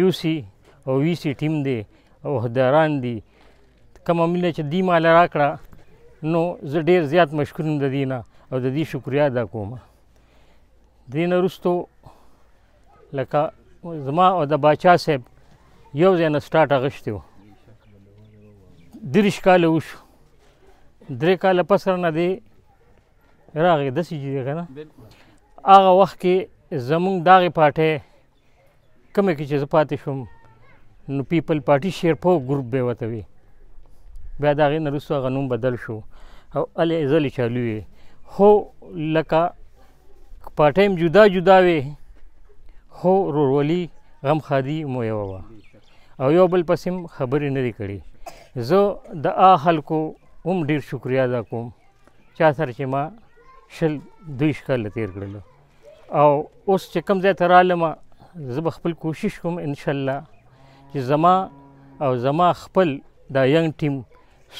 یو سي او وی سي ټیم دی او هداران دي کوم مینه چې دی مال راکړه نو زه ډیر زیات مشکور یم د دینه او د دې شکریا ادا کوم دین وروستو لکه زما او د باچا صاحب یو ځای نه سټارټ اغشتی و دریش کاله وشو درې کاله پس رانه دی راغی داسې چې دی که نه هغه وخت کې زمونږ دغې پاټۍ کومه کې چې زه پاتې شوم نو پیپل پارټي شیرپو ګروپ به وته وي بیا د هغې نه وروسته هغه نوم بدل شو او هلې ځلې چالو وي خو لکه پاټایم جدا جدا وي خو ورورولي غمخادي مو یوه وه او یو بل پسې هم خبرې نه دي کړې زه د آ خلکو هم ډېر شکریا ادا کوم چا سره چې ما شل دویشت کاله تېر کړل او اوس چې کوم ځای ته رالم زه به خپل کوشش کوم ان شاء الله چې زما او زما خپل دا ینګ ټیم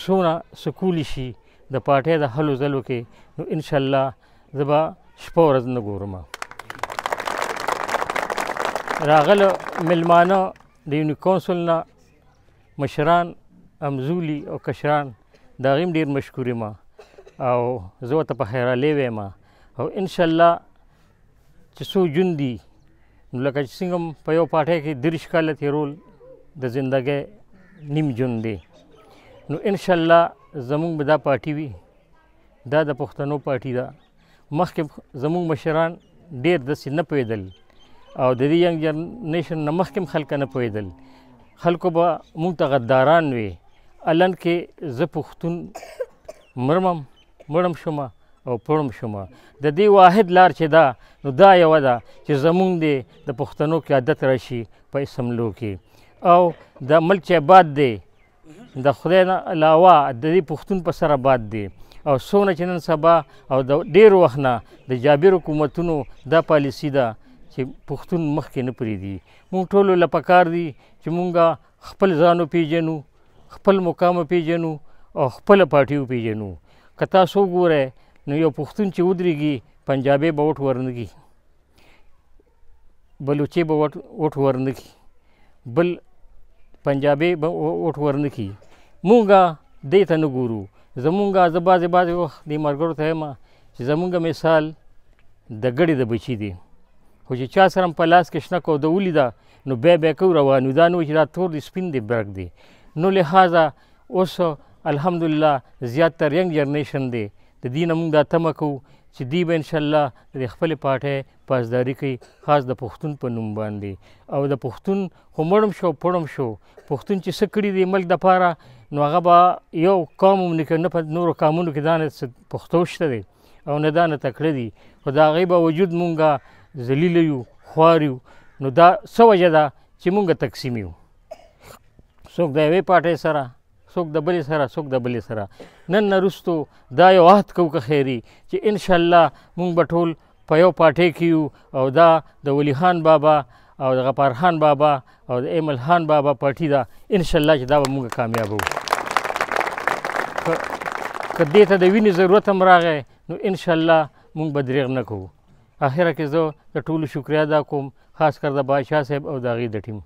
څونه سکولی شي د پاټې د هلو ځلو کې نو ان شاء الله زه به شپه ورځ نه ګورم راغلو ملمانه د یونیکونسل نه مشران امزولی او کشران دا غیم ډیر مشکوري ما او زه ته په خیراله وایم او ان شاء الله چې سو جون دي لکه چې څنګه په یو پاټۍ کې دېرش کاله تېرول د زندګۍ نیم جون دی نو انشاءالله زمونږ به دا پاټي وي دا د پښتنو پارټي ده مخکې زموږ مشران ډیر داسې نه پوهېدل او د دې ینګ جنریشن نه مخکې هم خلک نه پوهېدل خلکو به موږ ته غداران وي الن کې زه پښتون مرمم مړم شومه او پړم شوم د دې واحد لار چې دا نو دا یو ده چې زمونږ دی د پښتنو کې عادت راشي په اسملو کې او د ملک چې باد دی د خدای نه علاوه د دې پښتون په سره باد دی او څونه چې نن سبا او د ډېر وخت نه د جابر حکومتونو دا پالیسی ده چې پښتون مخکې نه پرېږدي موږ ټولو له پکار دي چې مونږ خپل ځان وپېژنو خپل مقام وپېژنو او خپل پارټي وپېژنو که تاسو وګورئ نو یو پښتون چې ودرېږي پنجابی به وټ ورنږي بلوچي به وټ وټ ورنږي بل پنجابی به وټ ورنږي مونږه دې ته نه ګورو زمونږه زه بعضې بعضې وخت دې ملګرو ته یم چې زمونږه مثال د ګډې د بچي دی خو چې چا سره په لاس کې شنه کو د ولیده نو بیا بیا کو روانو دا نو چې دا تور دی سپین دی برګ دی نو لحاظه اوس الحمدلله زیاتره ینګ جنریشن دی د دې نه موږ دا تمه کوو چې دی به انشاءالله د خپلې پاټۍ پاسداري کوي خاص د پښتون په نوم باندې او د پښتون خو مړم شو پړم شو پښتون چې څه کړي دی ملک دپاره نو هغه به یو قوم هم نه نه په نورو قامونو کې دا نه پښتو شته دی او نه دا نه تکړه دي خو د هغې به وجود مونږه ذلیل یو خوار یو نو دا څه وجه ده چې مونږه تقسیم یو څوک د یوې پاټۍ سره څوک د بلې سره څوک د بلې سره نن نرستو دا یو عهد کو که خیری چې ان شاء الله مونږ به ټول په یو پاټې کې یو او دا د ولی خان بابا او د غفار خان بابا او د ایمل خان بابا پټی دا ان شاء الله چې دا به موږ کامیاب وو که دې ته د وینې ضرورت هم راغی نو ان شاء الله موږ به دریغ نه کوو اخره کې زه د ټولو شکریا ادا کوم خاص کر د بادشاه صاحب او د هغې د ټیم